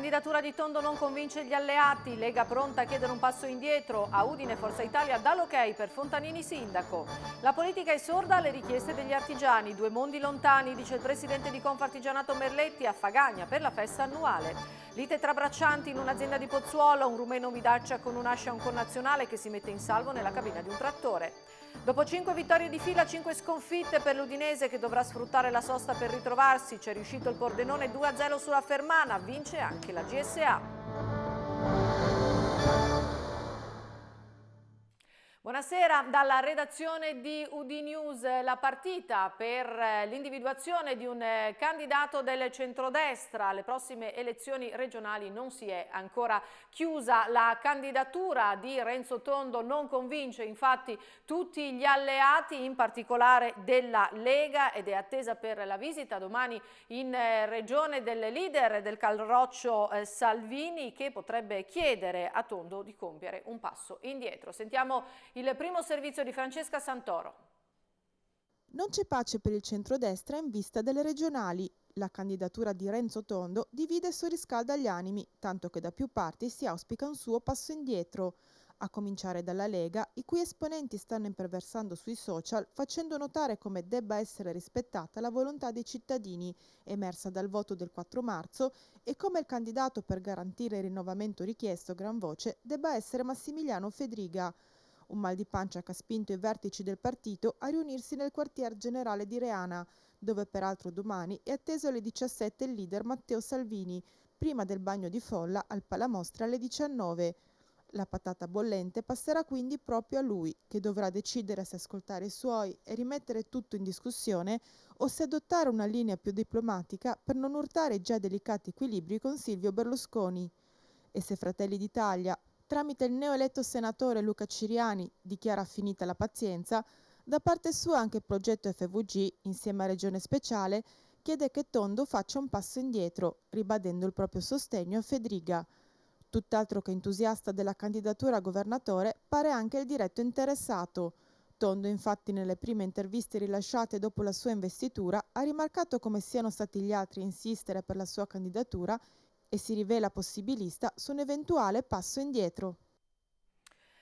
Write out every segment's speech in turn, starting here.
Candidatura di Tondo non convince gli alleati, Lega pronta a chiedere un passo indietro, a Udine Forza Italia dà l'ok per Fontanini sindaco. La politica è sorda alle richieste degli artigiani, due mondi lontani, dice il presidente di Confartigianato Merletti a Fagagna per la festa annuale. Lite tra braccianti in un'azienda di Pozzuolo, un rumeno midaccia con un'ascia un connazionale che si mette in salvo nella cabina di un trattore. Dopo 5 vittorie di fila, 5 sconfitte per l'Udinese che dovrà sfruttare la sosta per ritrovarsi, c'è riuscito il Pordenone 2-0 sulla Fermana, vince anche la GSA. Buonasera dalla redazione di UD News eh, la partita per eh, l'individuazione di un eh, candidato del centrodestra alle prossime elezioni regionali non si è ancora chiusa la candidatura di Renzo Tondo non convince infatti tutti gli alleati in particolare della Lega ed è attesa per la visita domani in regione del leader del Calroccio Salvini che potrebbe chiedere a Tondo di compiere un passo indietro. Sentiamo il primo servizio di Francesca Santoro. Non c'è pace per il centrodestra in vista delle regionali. La candidatura di Renzo Tondo divide e sorriscalda gli animi, tanto che da più parti si auspica un suo passo indietro a cominciare dalla Lega, i cui esponenti stanno imperversando sui social facendo notare come debba essere rispettata la volontà dei cittadini emersa dal voto del 4 marzo e come il candidato per garantire il rinnovamento richiesto gran voce debba essere Massimiliano Fedriga un mal di pancia che ha spinto i vertici del partito a riunirsi nel quartier generale di Reana, dove peraltro domani è atteso alle 17 il leader Matteo Salvini, prima del bagno di folla al Palamostra alle 19. La patata bollente passerà quindi proprio a lui, che dovrà decidere se ascoltare i suoi e rimettere tutto in discussione o se adottare una linea più diplomatica per non urtare i già delicati equilibri con Silvio Berlusconi. E se Fratelli d'Italia tramite il neoeletto senatore Luca Ciriani, dichiara finita la pazienza, da parte sua anche il progetto FVG, insieme a Regione Speciale, chiede che Tondo faccia un passo indietro, ribadendo il proprio sostegno a Fedriga. Tutt'altro che entusiasta della candidatura a governatore pare anche il diretto interessato. Tondo, infatti, nelle prime interviste rilasciate dopo la sua investitura, ha rimarcato come siano stati gli altri a insistere per la sua candidatura e si rivela possibilista su un eventuale passo indietro.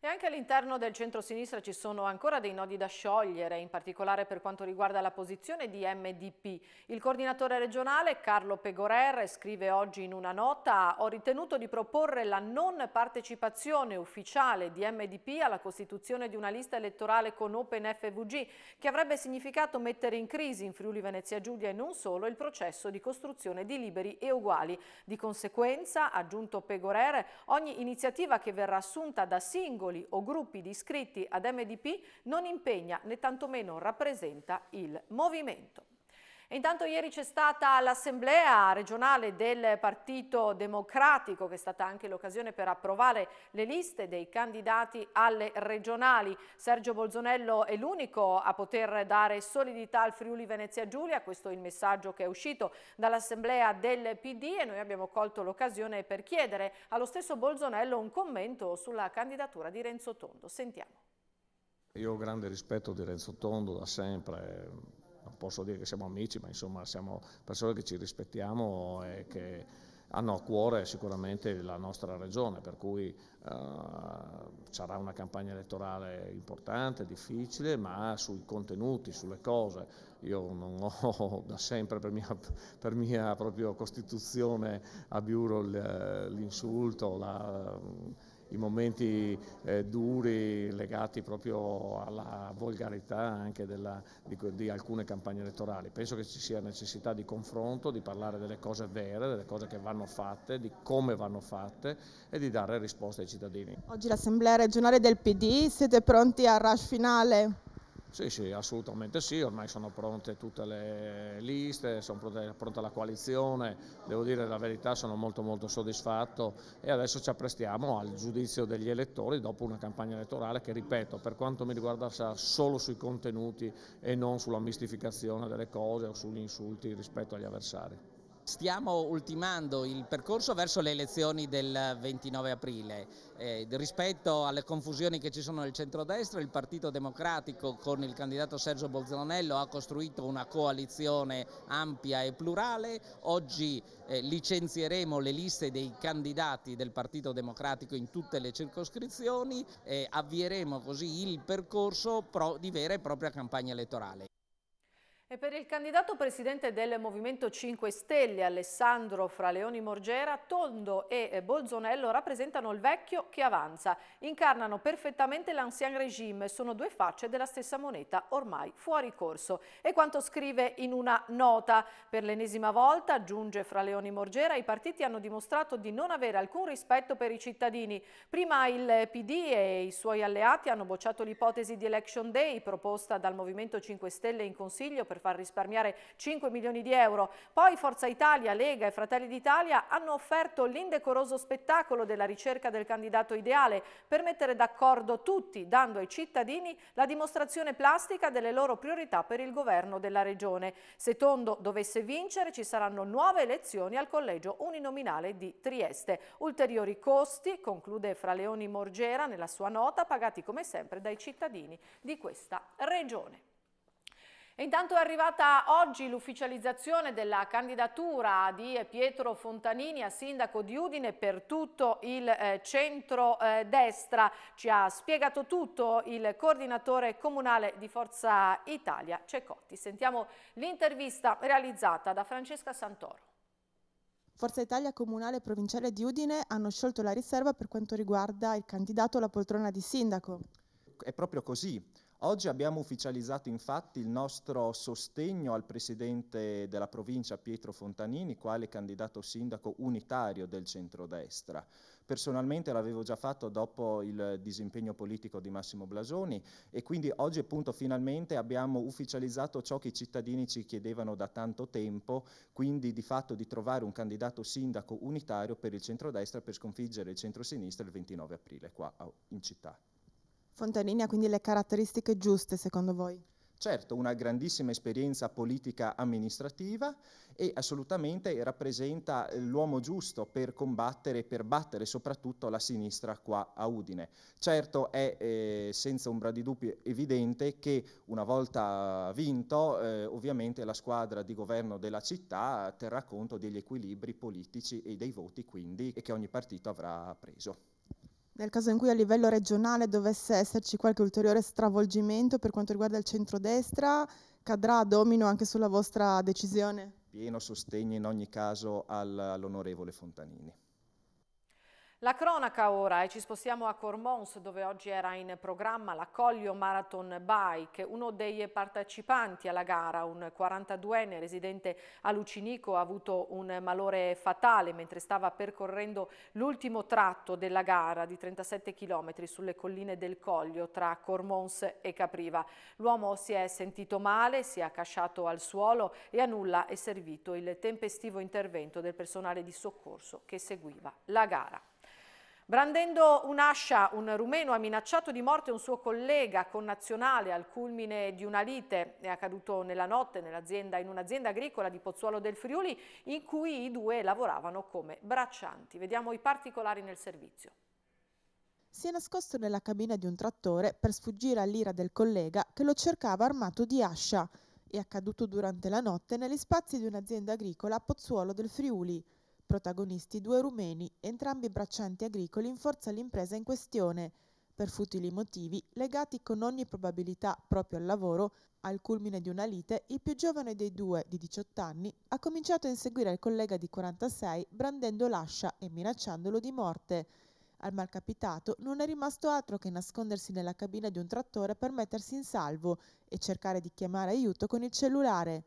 E anche all'interno del centro-sinistra ci sono ancora dei nodi da sciogliere, in particolare per quanto riguarda la posizione di MDP. Il coordinatore regionale Carlo Pegorer scrive oggi in una nota «Ho ritenuto di proporre la non partecipazione ufficiale di MDP alla costituzione di una lista elettorale con Open FVG, che avrebbe significato mettere in crisi in Friuli Venezia Giulia e non solo il processo di costruzione di liberi e uguali. Di conseguenza, aggiunto Pegorer, ogni iniziativa che verrà assunta da singoli singoli o gruppi di iscritti ad MDP non impegna né tantomeno rappresenta il movimento. E intanto ieri c'è stata l'assemblea regionale del Partito Democratico che è stata anche l'occasione per approvare le liste dei candidati alle regionali. Sergio Bolzonello è l'unico a poter dare solidità al Friuli Venezia Giulia, questo è il messaggio che è uscito dall'assemblea del PD e noi abbiamo colto l'occasione per chiedere allo stesso Bolzonello un commento sulla candidatura di Renzo Tondo. Sentiamo. Io ho grande rispetto di Renzo Tondo da sempre, posso dire che siamo amici, ma insomma siamo persone che ci rispettiamo e che hanno a cuore sicuramente la nostra regione, per cui eh, sarà una campagna elettorale importante, difficile, ma sui contenuti, sulle cose. Io non ho da sempre per mia, per mia proprio costituzione a biuro l'insulto, la i momenti eh, duri legati proprio alla volgarità anche della, di, di, alcune campagne elettorali. Penso che ci sia necessità di confronto, di parlare delle cose vere, delle cose che vanno fatte, di come vanno fatte e di dare risposte ai cittadini. Oggi l'Assemblea regionale del PD, siete pronti al rush finale? Sì, sì, assolutamente sì, ormai sono pronte tutte le liste, sono pronte, pronta la coalizione, devo dire la verità sono molto molto soddisfatto e adesso ci apprestiamo al giudizio degli elettori dopo una campagna elettorale che ripeto per quanto mi riguarda sarà solo sui contenuti e non sulla mistificazione delle cose o sugli insulti rispetto agli avversari. Stiamo ultimando il percorso verso le elezioni del 29 aprile. Eh, rispetto alle confusioni che ci sono nel centrodestra, il Partito Democratico con il candidato Sergio Bolzanonello ha costruito una coalizione ampia e plurale. Oggi eh, licenzieremo le liste dei candidati del Partito Democratico in tutte le circoscrizioni e eh, avvieremo così il percorso di vera e propria campagna elettorale. E per il candidato presidente del Movimento 5 Stelle, Alessandro Fraleoni Morgera, Tondo e eh, Bolzonello rappresentano il vecchio che avanza, incarnano perfettamente l'ancien regime, sono due facce della stessa moneta ormai fuori corso. E quanto scrive in una nota, per l'ennesima volta, aggiunge Fraleoni Morgera, i partiti hanno dimostrato di non avere alcun rispetto per i cittadini. Prima il PD e i suoi alleati hanno bocciato l'ipotesi di Election Day proposta dal Movimento 5 Stelle in Consiglio per per far risparmiare 5 milioni di euro. Poi Forza Italia, Lega e Fratelli d'Italia hanno offerto l'indecoroso spettacolo della ricerca del candidato ideale per mettere d'accordo tutti, dando ai cittadini la dimostrazione plastica delle loro priorità per il governo della regione. Se Tondo dovesse vincere ci saranno nuove elezioni al collegio uninominale di Trieste. Ulteriori costi, conclude Fra Leoni Morgera nella sua nota, pagati come sempre dai cittadini di questa regione intanto è arrivata oggi l'ufficializzazione della candidatura di Pietro Fontanini a sindaco di Udine per tutto il eh, centro-destra. Eh, Ci ha spiegato tutto il coordinatore comunale di Forza Italia, Cecotti. Sentiamo l'intervista realizzata da Francesca Santoro. Forza Italia Comunale e Provinciale di Udine hanno sciolto la riserva per quanto riguarda il candidato alla poltrona di sindaco. È proprio così. Oggi abbiamo ufficializzato infatti il nostro sostegno al presidente della provincia Pietro Fontanini, quale candidato sindaco unitario del centrodestra. Personalmente l'avevo già fatto dopo il disimpegno politico di Massimo Blasoni e quindi oggi appunto finalmente abbiamo ufficializzato ciò che i cittadini ci chiedevano da tanto tempo, quindi di fatto di trovare un candidato sindaco unitario per il centrodestra per sconfiggere il centrosinistra il 29 aprile qua oh, in città. Fontanini ha quindi le caratteristiche giuste secondo voi? Certo, una grandissima esperienza politica amministrativa e assolutamente rappresenta eh, l'uomo giusto per combattere e per battere soprattutto la sinistra qua a Udine. Certo è eh, senza ombra di dubbio evidente che una volta vinto eh, ovviamente la squadra di governo della città terrà conto degli equilibri politici e dei voti quindi che ogni partito avrà preso nel caso in cui a livello regionale dovesse esserci qualche ulteriore stravolgimento per quanto riguarda il centrodestra, cadrà a domino anche sulla vostra decisione? Pieno sostegno in ogni caso all'onorevole Fontanini. La cronaca ora e ci spostiamo a Cormons dove oggi era in programma la Collio Marathon Bike. Uno dei partecipanti alla gara, un 42enne residente a Lucinico, ha avuto un malore fatale mentre stava percorrendo l'ultimo tratto della gara di 37 km sulle colline del Collio tra Cormons e Capriva. L'uomo si è sentito male, si è accasciato al suolo e a nulla è servito il tempestivo intervento del personale di soccorso che seguiva la gara. Brandendo un'ascia, un rumeno ha minacciato di morte un suo collega connazionale al culmine di una lite. È accaduto nella notte in un'azienda agricola di Pozzuolo del Friuli in cui i due lavoravano come braccianti. Vediamo i particolari nel servizio. Si è nascosto nella cabina di un trattore per sfuggire all'ira del collega che lo cercava armato di ascia. È accaduto durante la notte negli spazi di un'azienda agricola a Pozzuolo del Friuli protagonisti due rumeni, entrambi braccianti agricoli in forza all'impresa in questione, per futili motivi legati con ogni probabilità proprio al lavoro, al culmine di una lite, il più giovane dei due, di 18 anni, ha cominciato a inseguire il collega di 46 brandendo l'ascia e minacciandolo di morte. Al malcapitato non è rimasto altro che nascondersi nella cabina di un trattore per mettersi in salvo e cercare di chiamare aiuto con il cellulare.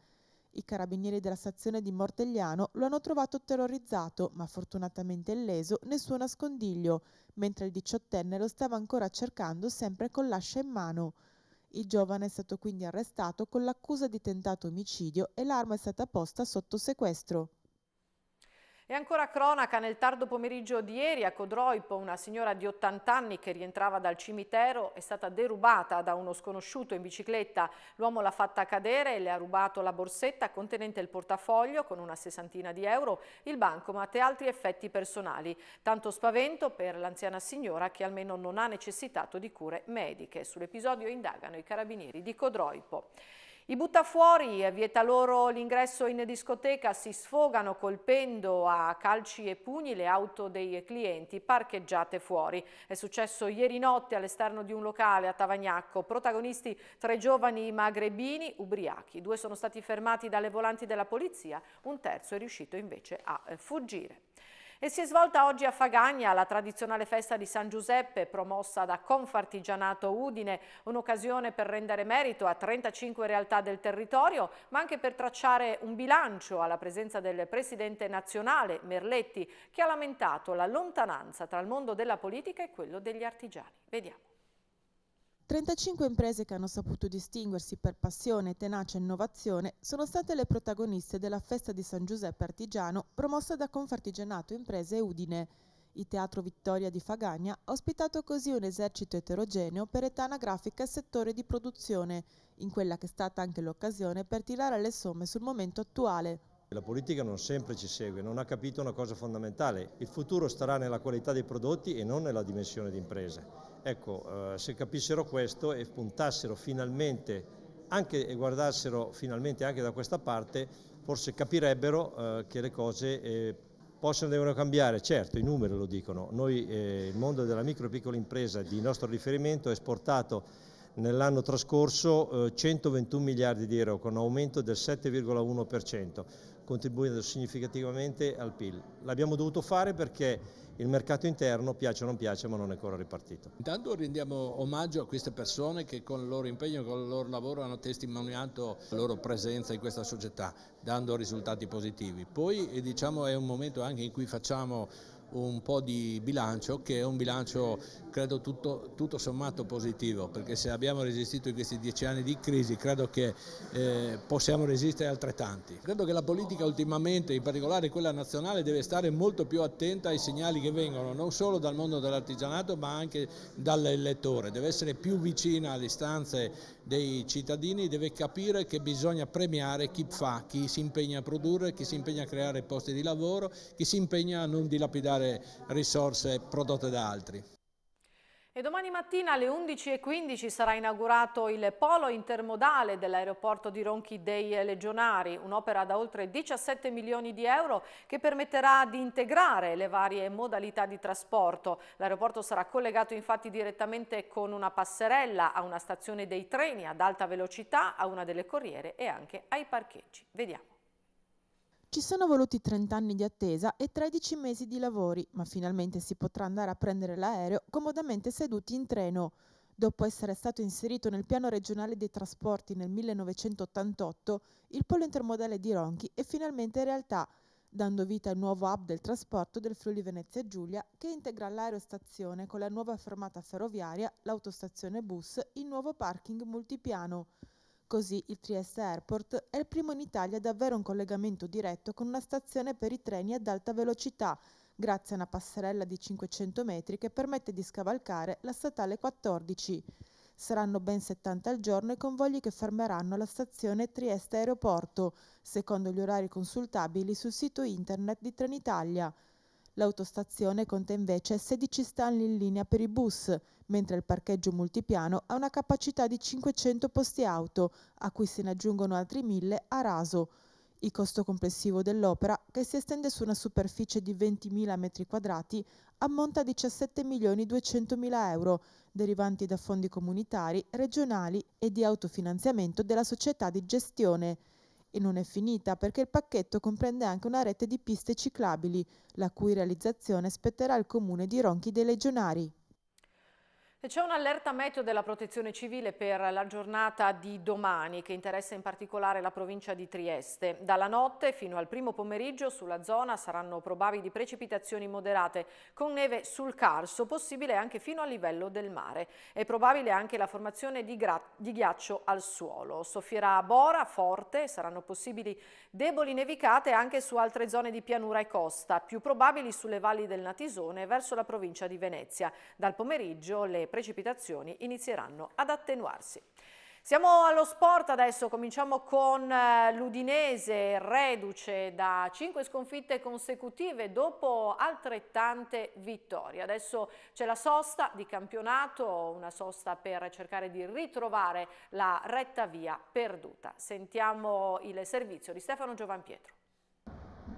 I carabinieri della stazione di Mortegliano lo hanno trovato terrorizzato, ma fortunatamente illeso, nel suo nascondiglio, mentre il diciottenne lo stava ancora cercando sempre con l'ascia in mano. Il giovane è stato quindi arrestato con l'accusa di tentato omicidio e l'arma è stata posta sotto sequestro. E ancora cronaca nel tardo pomeriggio di ieri a Codroipo una signora di 80 anni che rientrava dal cimitero è stata derubata da uno sconosciuto in bicicletta. L'uomo l'ha fatta cadere e le ha rubato la borsetta contenente il portafoglio con una sessantina di euro, il bancomat e altri effetti personali. Tanto spavento per l'anziana signora che almeno non ha necessitato di cure mediche. Sull'episodio indagano i carabinieri di Codroipo. I buttafuori vieta loro l'ingresso in discoteca, si sfogano colpendo a calci e pugni le auto dei clienti parcheggiate fuori. È successo ieri notte all'esterno di un locale a Tavagnacco, protagonisti tre giovani magrebini ubriachi. Due sono stati fermati dalle volanti della polizia, un terzo è riuscito invece a eh, fuggire. E si è svolta oggi a Fagagna la tradizionale festa di San Giuseppe promossa da Confartigianato Udine, un'occasione per rendere merito a 35 realtà del territorio, ma anche per tracciare un bilancio alla presenza del presidente nazionale Merletti che ha lamentato la lontananza tra il mondo della politica e quello degli artigiani. Vediamo. 35 imprese che hanno saputo distinguersi per passione, tenacia e innovazione sono state le protagoniste della festa di San Giuseppe Artigiano promossa da Confartigianato Imprese Udine. Il Teatro Vittoria di Fagagna ha ospitato così un esercito eterogeneo per età anagrafica e settore di produzione, in quella che è stata anche l'occasione per tirare le somme sul momento attuale. La politica non sempre ci segue, non ha capito una cosa fondamentale, il futuro starà nella qualità dei prodotti e non nella dimensione di impresa. Ecco, eh, se capissero questo e puntassero finalmente anche, e guardassero finalmente anche da questa parte, forse capirebbero eh, che le cose eh, possono e devono cambiare. Certo, i numeri lo dicono. Noi, il mondo della micro e piccola impresa di nostro riferimento ha esportato nell'anno trascorso 121 miliardi di euro con un aumento del 7,1% contribuendo significativamente al PIL. L'abbiamo dovuto fare perché il mercato interno, piace o non piace, ma non è ancora ripartito. Intanto rendiamo omaggio a queste persone che con il loro impegno, con il loro lavoro hanno testimoniato la loro presenza in questa società, dando risultati positivi. Poi eh, diciamo, è un momento anche in cui facciamo un po' di bilancio che è un bilancio credo tutto, tutto sommato positivo perché se abbiamo resistito in questi dieci anni di crisi credo che eh, possiamo resistere altrettanti. Credo che la politica ultimamente, in particolare quella nazionale, deve stare molto più attenta ai segnali che vengono non solo dal mondo dell'artigianato ma anche dall'elettore, deve essere più vicina alle istanze dei cittadini, deve capire che bisogna premiare chi fa, chi si impegna a produrre, chi si impegna a creare posti di lavoro, chi si impegna a non dilapidare utilizzare risorse prodotte da altri. E domani mattina alle 11.15 sarà inaugurato il polo intermodale dell'aeroporto di Ronchi dei Legionari, un'opera da oltre 17 milioni di euro che permetterà di integrare le varie modalità di trasporto. L'aeroporto sarà collegato infatti direttamente con una passerella a una stazione dei treni ad alta velocità, a una delle corriere e anche ai parcheggi. Vediamo. Ci sono voluti 30 anni di attesa e 13 mesi di lavori, ma finalmente si potrà andare a prendere l'aereo comodamente seduti in treno. Dopo essere stato inserito nel piano regionale dei trasporti nel 1988, il polo intermodale di Ronchi è finalmente realtà, dando vita al nuovo hub del trasporto del Friuli Venezia Giulia che integra l'aerostazione con la nuova fermata ferroviaria, l'autostazione bus, il nuovo parking multipiano. Così il Trieste Airport è il primo in Italia ad avere un collegamento diretto con una stazione per i treni ad alta velocità, grazie a una passerella di 500 metri che permette di scavalcare la statale 14. Saranno ben 70 al giorno i convogli che fermeranno alla stazione Trieste Aeroporto, secondo gli orari consultabili sul sito internet di Trenitalia. L'autostazione conta invece 16 stalli in linea per i bus, mentre il parcheggio multipiano ha una capacità di 500 posti auto, a cui se ne aggiungono altri 1000 a raso. Il costo complessivo dell'opera, che si estende su una superficie di 20.000 m2, ammonta a 17.200.000 euro, derivanti da fondi comunitari, regionali e di autofinanziamento della società di gestione. E non è finita perché il pacchetto comprende anche una rete di piste ciclabili, la cui realizzazione spetterà al comune di Ronchi dei Legionari. C'è un'allerta meteo della protezione civile per la giornata di domani che interessa in particolare la provincia di Trieste. Dalla notte fino al primo pomeriggio sulla zona saranno probabili precipitazioni moderate con neve sul carso, possibile anche fino al livello del mare. È probabile anche la formazione di, di ghiaccio al suolo. Soffierà bora forte, saranno possibili deboli nevicate anche su altre zone di pianura e costa, più probabili sulle valli del Natisone verso la provincia di Venezia. Dal pomeriggio le precipitazioni inizieranno ad attenuarsi. Siamo allo sport adesso, cominciamo con eh, l'Udinese, reduce da 5 sconfitte consecutive dopo altrettante vittorie. Adesso c'è la sosta di campionato, una sosta per cercare di ritrovare la retta via perduta. Sentiamo il servizio di Stefano Giovanpietro.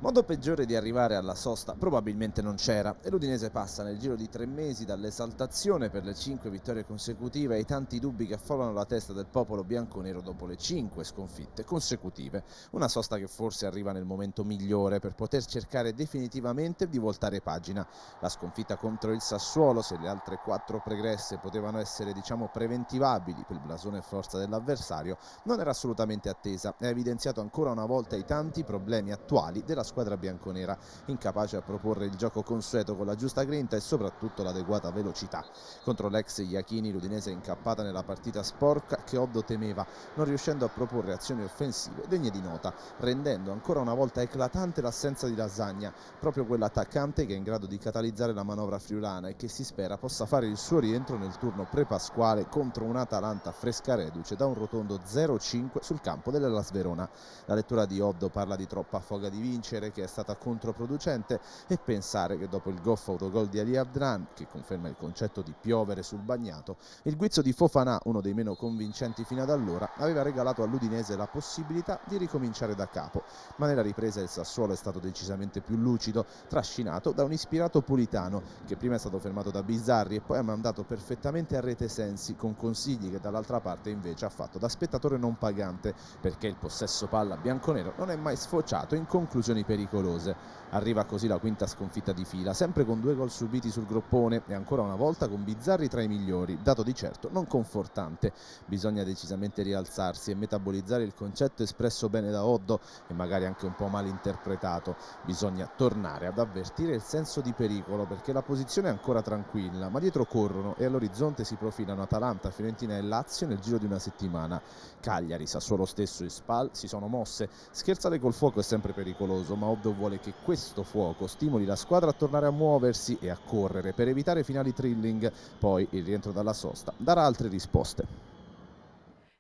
Modo peggiore di arrivare alla sosta probabilmente non c'era e l'Udinese passa nel giro di tre mesi dall'esaltazione per le cinque vittorie consecutive ai tanti dubbi che affollano la testa del popolo bianconero dopo le cinque sconfitte consecutive. Una sosta che forse arriva nel momento migliore per poter cercare definitivamente di voltare pagina. La sconfitta contro il Sassuolo, se le altre quattro pregresse potevano essere diciamo preventivabili per il blasone e forza dell'avversario, non era assolutamente attesa e ha evidenziato ancora una volta i tanti problemi attuali della sconfitta squadra bianconera incapace a proporre il gioco consueto con la giusta grinta e soprattutto l'adeguata velocità. Contro l'ex Iachini l'Udinese è incappata nella partita sporca che Oddo temeva, non riuscendo a proporre azioni offensive degne di nota, rendendo ancora una volta eclatante l'assenza di Lasagna, proprio quell'attaccante che è in grado di catalizzare la manovra friulana e che si spera possa fare il suo rientro nel turno prepasquale contro un'Atalanta fresca reduce da un rotondo 0-5 sul campo della Las Verona. La lettura di Oddo parla di troppa foga di vincere credere che è stata controproducente e pensare che dopo il goffo autogol di Ali Abdran, che conferma il concetto di piovere sul bagnato, il guizzo di Fofana, uno dei meno convincenti fino ad allora, aveva regalato all'Udinese la possibilità di ricominciare da capo, ma nella ripresa il Sassuolo è stato decisamente più lucido, trascinato da un ispirato Pulitano, che prima è stato fermato da Bizzarri e poi ha mandato perfettamente a rete Sensi, con consigli che dall'altra parte invece ha fatto da spettatore non pagante, perché il possesso palla bianconero non è mai sfociato in conclusioni situazioni pericolose. Arriva così la quinta sconfitta di fila, sempre con due gol subiti sul groppone e ancora una volta con Bizzarri tra i migliori, dato di certo non confortante. Bisogna decisamente rialzarsi e metabolizzare il concetto espresso bene da Oddo e magari anche un po' mal interpretato. Bisogna tornare ad avvertire il senso di pericolo perché la posizione è ancora tranquilla, ma dietro corrono e all'orizzonte si profilano Atalanta, Fiorentina e Lazio nel giro di una settimana. Cagliari, Sassuolo stesso e Spal si sono mosse. Scherzare col fuoco è sempre pericoloso caso, ma Obdo vuole che questo fuoco stimoli la squadra a tornare a muoversi e a correre per evitare finali thrilling, poi il rientro dalla sosta darà altre risposte.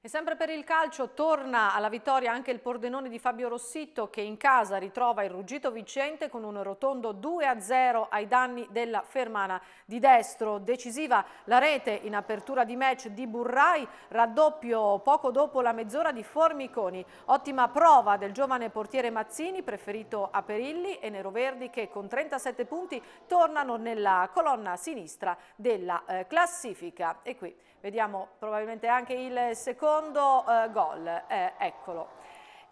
E sempre per il calcio torna alla vittoria anche il Pordenone di Fabio Rossitto che in casa ritrova il ruggito vincente con un rotondo 2-0 ai danni della Fermana di destro. Decisiva la rete in apertura di match di Burrai, raddoppio poco dopo la mezz'ora di Formiconi. Ottima prova del giovane portiere Mazzini preferito a Perilli e Nero Verdi che con 37 punti tornano nella colonna sinistra della eh, classifica. E qui vediamo probabilmente anche il secondo eh, gol, eh, eccolo.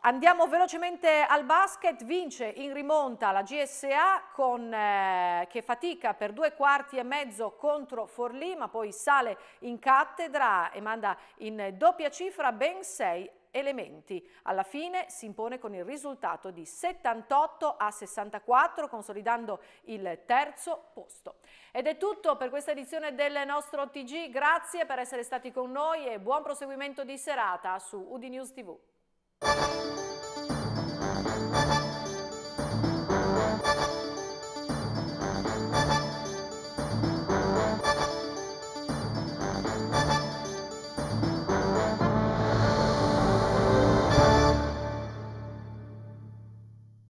Andiamo velocemente al basket, vince in rimonta la GSA con, eh, che fatica per due quarti e mezzo contro Forlì ma poi sale in cattedra e manda in doppia cifra ben 6 elementi. Alla fine si impone con il risultato di 78 a 64, consolidando il terzo posto. Ed è tutto per questa edizione del nostro TG. Grazie per essere stati con noi e buon proseguimento di serata su UdiNews TV.